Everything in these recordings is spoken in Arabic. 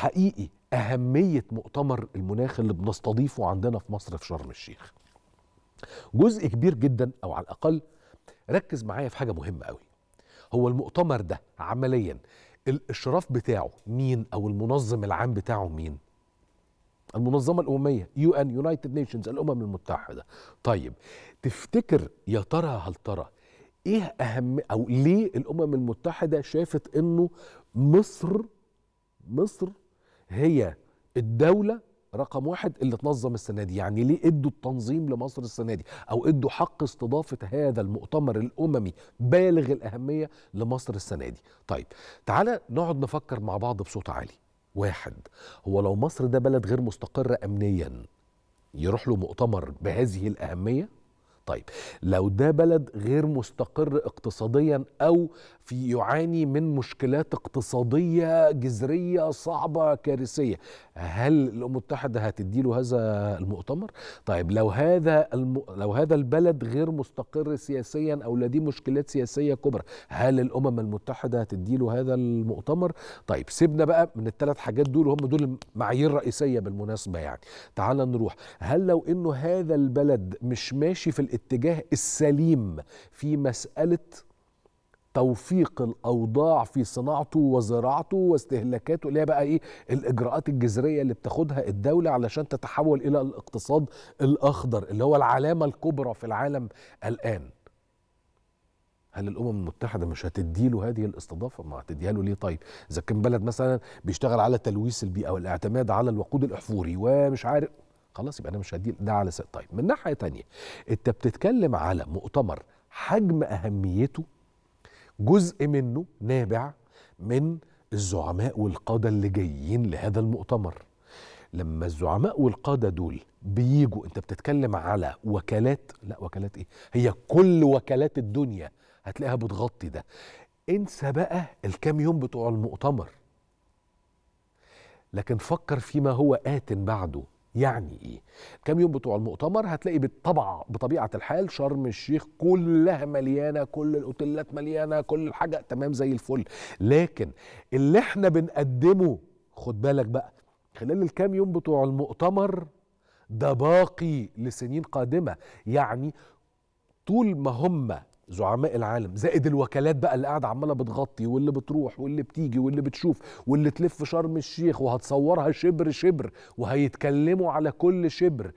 حقيقي اهميه مؤتمر المناخ اللي بنستضيفه عندنا في مصر في شرم الشيخ جزء كبير جدا او على الاقل ركز معايا في حاجه مهمه قوي هو المؤتمر ده عمليا الاشراف بتاعه مين او المنظم العام بتاعه مين المنظمه الامميه يو ان يونايتد الامم المتحده طيب تفتكر يا ترى هل ترى ايه اهم او ليه الامم المتحده شافت انه مصر مصر هي الدوله رقم واحد اللي تنظم السنه دي يعني ليه ادوا التنظيم لمصر السنه دي او ادوا حق استضافه هذا المؤتمر الاممي بالغ الاهميه لمصر السنه دي طيب تعالى نقعد نفكر مع بعض بصوت عالي واحد هو لو مصر ده بلد غير مستقرة امنيا يروح له مؤتمر بهذه الاهميه طيب لو ده بلد غير مستقر اقتصاديا او في يعاني من مشكلات اقتصاديه جذريه صعبه كارثيه هل الامم المتحده هتدي له هذا المؤتمر طيب لو هذا الم... لو هذا البلد غير مستقر سياسيا او لديه مشكلات سياسيه كبرى هل الامم المتحده هتدي له هذا المؤتمر طيب سيبنا بقى من الثلاث حاجات دول وهم دول المعايير الرئيسيه بالمناسبه يعني تعال نروح هل لو انه هذا البلد مش ماشي في الاتجاه الاتجاه السليم في مساله توفيق الاوضاع في صناعته وزراعته واستهلاكاته اللي هي بقى ايه الاجراءات الجذريه اللي بتاخدها الدوله علشان تتحول الى الاقتصاد الاخضر اللي هو العلامه الكبرى في العالم الان هل الامم المتحده مش هتديله هذه الاستضافه ما هتديها له ليه طيب اذا كان بلد مثلا بيشتغل على تلويث البيئه والاعتماد على الوقود الاحفوري ومش عارف خلاص يبقى انا مش هدي ده على سنة. طيب من ناحيه تانية انت بتتكلم على مؤتمر حجم اهميته جزء منه نابع من الزعماء والقاده اللي جايين لهذا المؤتمر لما الزعماء والقاده دول بيجوا انت بتتكلم على وكالات لا وكالات ايه هي كل وكالات الدنيا هتلاقيها بتغطي ده انسى بقى الكام يوم بتوع المؤتمر لكن فكر فيما هو آت بعده يعني ايه كام يوم بتوع المؤتمر هتلاقي بالطبع بطبيعه الحال شرم الشيخ كلها مليانه كل الاوتيلات مليانه كل الحاجه تمام زي الفل لكن اللي احنا بنقدمه خد بالك بقى خلال الكام يوم بتوع المؤتمر ده باقي لسنين قادمه يعني طول ما هم زعماء العالم زائد الوكالات بقى اللي قاعده عماله بتغطي واللي بتروح واللي بتيجي واللي بتشوف واللي تلف شرم الشيخ وهتصورها شبر شبر وهيتكلموا على كل شبر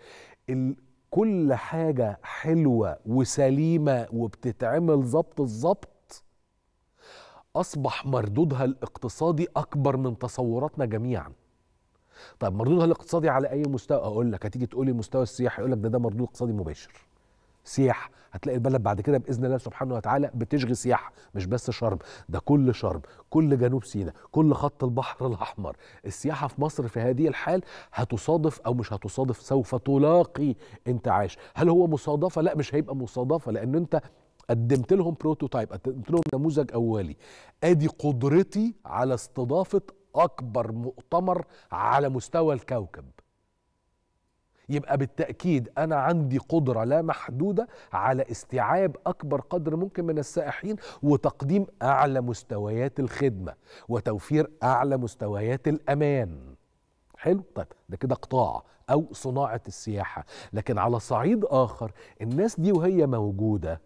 ال... كل حاجه حلوه وسليمه وبتتعمل ظبط الظبط اصبح مردودها الاقتصادي اكبر من تصوراتنا جميعا طب مردودها الاقتصادي على اي مستوى اقول لك هتيجي تقولي المستوى السياحي يقول لك ده ده مردود اقتصادي مباشر سياحة هتلاقي البلد بعد كده باذن الله سبحانه وتعالى بتشغي سياحه مش بس شرم ده كل شرم كل جنوب سيناء كل خط البحر الاحمر السياحه في مصر في هذه الحال هتصادف او مش هتصادف سوف تلاقي انتعاش هل هو مصادفه لا مش هيبقى مصادفه لان انت قدمت لهم بروتوتايب قدمت لهم نموذج اولي ادي قدرتي على استضافه اكبر مؤتمر على مستوى الكوكب يبقى بالتأكيد أنا عندي قدرة لا محدودة على استيعاب أكبر قدر ممكن من السائحين وتقديم أعلى مستويات الخدمة وتوفير أعلى مستويات الأمان حلو طيب ده كده قطاع أو صناعة السياحة لكن على صعيد آخر الناس دي وهي موجودة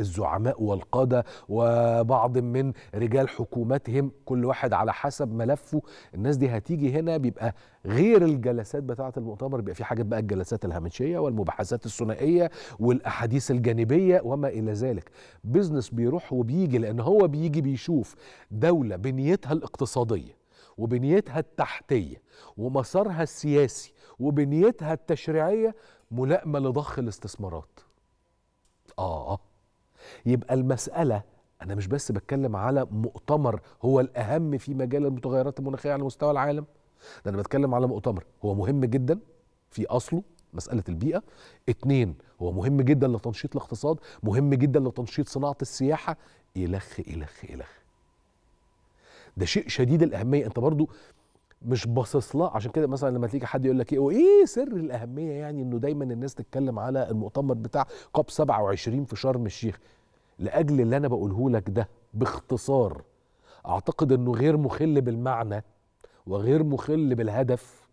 الزعماء والقادة وبعض من رجال حكوماتهم كل واحد على حسب ملفه الناس دي هتيجي هنا بيبقى غير الجلسات بتاعة المؤتمر بيبقى في حاجات بقى الجلسات الهامشية والمباحثات الثنائية والأحاديث الجانبية وما إلى ذلك بيزنس بيروح وبيجي لأن هو بيجي بيشوف دولة بنيتها الاقتصادية وبنيتها التحتية ومسارها السياسي وبنيتها التشريعية ملائمة لضخ الاستثمارات آه يبقى المسألة أنا مش بس بتكلم على مؤتمر هو الأهم في مجال المتغيرات المناخية على مستوى العالم ده أنا بتكلم على مؤتمر هو مهم جدا في أصله مسألة البيئة اتنين هو مهم جدا لتنشيط الاقتصاد مهم جدا لتنشيط صناعة السياحة إلخ إلخ إلخ ده شيء شديد الأهمية أنت برضو مش باصص لها عشان كده مثلا لما تيجي حد يقول لك ايه وايه سر الاهميه يعني انه دايما الناس تتكلم على المؤتمر بتاع كوب 27 في شرم الشيخ لاجل اللي انا بقوله لك ده باختصار اعتقد انه غير مخل بالمعنى وغير مخل بالهدف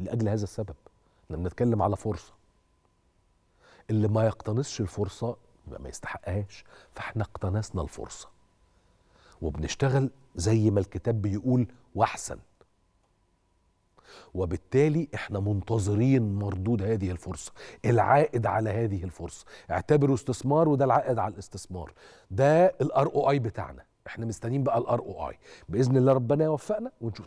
لاجل هذا السبب احنا بنتكلم على فرصه اللي ما يقتنصش الفرصه يبقى ما يستحقهاش فاحنا اقتنصنا الفرصه وبنشتغل زي ما الكتاب بيقول واحسن وبالتالي احنا منتظرين مردود هذه الفرصه العائد على هذه الفرصه اعتبره استثمار وده العائد على الاستثمار ده الار او اي بتاعنا احنا مستنيين بقى الار او اي باذن الله ربنا يوفقنا ونشوف